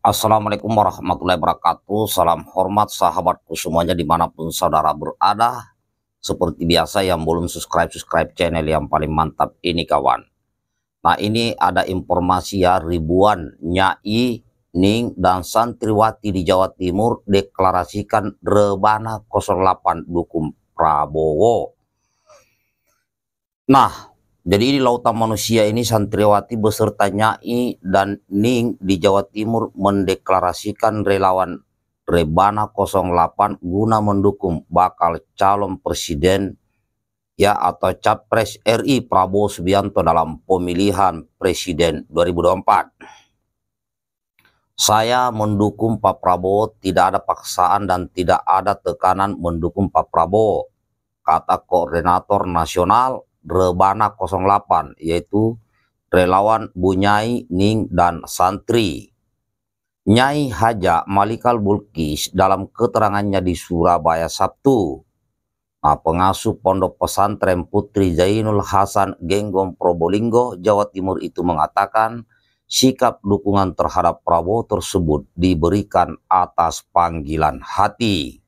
Assalamualaikum warahmatullahi wabarakatuh Salam hormat sahabatku semuanya dimanapun saudara berada Seperti biasa yang belum subscribe-subscribe channel yang paling mantap ini kawan Nah ini ada informasi ya ribuan Nyai, Ning, dan Santriwati di Jawa Timur Deklarasikan Rebana 08 dukung Prabowo Nah jadi di lautan manusia ini santriwati beserta Nyai dan Ning di Jawa Timur mendeklarasikan relawan Rebana 08 guna mendukung bakal calon presiden ya atau capres RI Prabowo Subianto dalam pemilihan presiden 2024. Saya mendukung Pak Prabowo, tidak ada paksaan dan tidak ada tekanan mendukung Pak Prabowo, kata koordinator nasional Rebana 08 yaitu relawan Bunyai Ning dan Santri. Nyai Haja Malikal Bulkis dalam keterangannya di Surabaya Sabtu, nah, pengasuh pondok pesantren Putri Zainul Hasan Genggom Probolinggo, Jawa Timur itu mengatakan sikap dukungan terhadap Prabowo tersebut diberikan atas panggilan hati.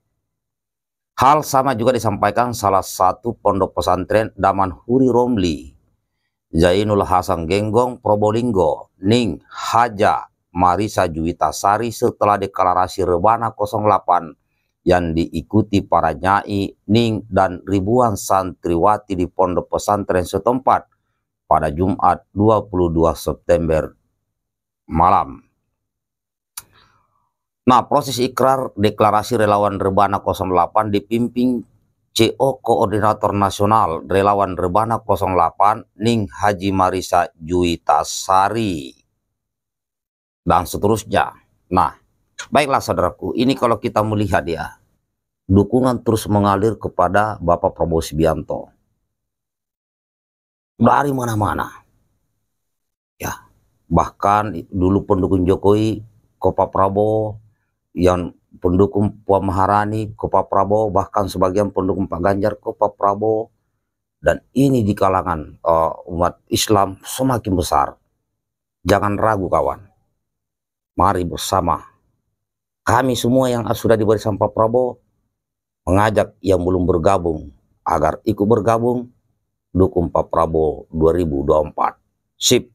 Hal sama juga disampaikan salah satu pondok pesantren Daman Huri Romli, Zainul Hasan Genggong Probolinggo, Ning Haja Marisa Juwita Sari setelah deklarasi Rebana 08 yang diikuti para nyai, Ning dan ribuan santriwati di pondok pesantren setempat pada Jumat 22 September malam. Nah, proses ikrar deklarasi relawan Rebana 08 dipimpin CO Koordinator Nasional Relawan Rebana 08 Ning Haji Marisa Juitasari dan seterusnya. Nah, baiklah saudaraku, ini kalau kita melihat ya, dukungan terus mengalir kepada Bapak Prabowo Subianto. Dari mana-mana. Ya, bahkan dulu pendukung Jokowi Kopa Prabowo yang pendukung Puan Maharani ke Pak Prabowo, bahkan sebagian pendukung Pak Ganjar ke Pak Prabowo. Dan ini di kalangan uh, umat Islam semakin besar. Jangan ragu kawan. Mari bersama. Kami semua yang sudah diberi sama Pak Prabowo mengajak yang belum bergabung agar ikut bergabung dukung Pak Prabowo 2024. Sip.